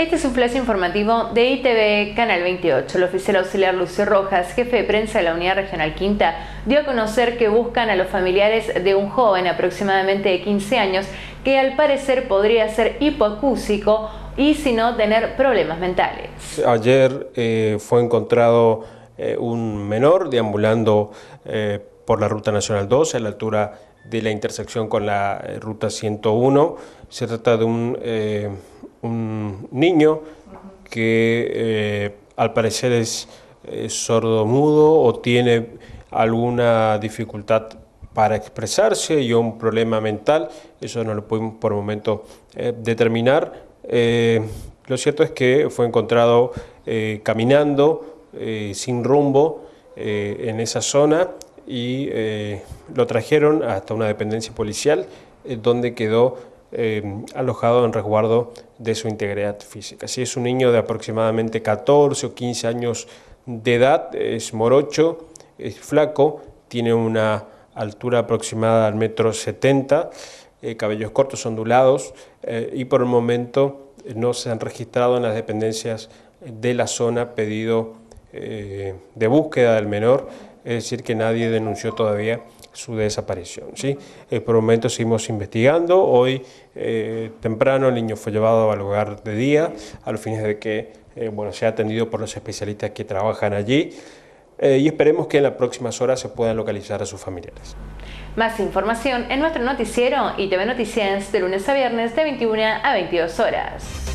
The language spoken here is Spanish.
Este es un flash informativo de ITV Canal 28. El oficial auxiliar Lucio Rojas, jefe de prensa de la Unidad Regional Quinta, dio a conocer que buscan a los familiares de un joven aproximadamente de 15 años que al parecer podría ser hipoacúsico y si no tener problemas mentales. Ayer eh, fue encontrado eh, un menor deambulando eh, por la Ruta Nacional 2 a la altura de la intersección con la Ruta 101. Se trata de un un niño que eh, al parecer es sordomudo sordo-mudo o tiene alguna dificultad para expresarse y un problema mental, eso no lo pudimos por el momento eh, determinar. Eh, lo cierto es que fue encontrado caminando sin rumbo en esa zona y lo trajeron hasta una dependencia policial donde quedó eh, alojado en resguardo de su integridad física. Si es un niño de aproximadamente 14 o 15 años de edad, es morocho, es flaco, tiene una altura aproximada al metro 70, eh, cabellos cortos, ondulados, eh, y por el momento no se han registrado en las dependencias de la zona pedido de búsqueda del menor es decir, que nadie denunció todavía su desaparición. ¿sí? por el momento seguimos investigando. Hoy eh, temprano el niño fue llevado al lugar de día a los fines de que eh, bueno, sea atendido por los especialistas que trabajan allí. Eh, y esperemos que en las próximas horas se puedan localizar a sus familiares. Más información en nuestro noticiero y TV Noticias de lunes a viernes de 21 a 22 horas.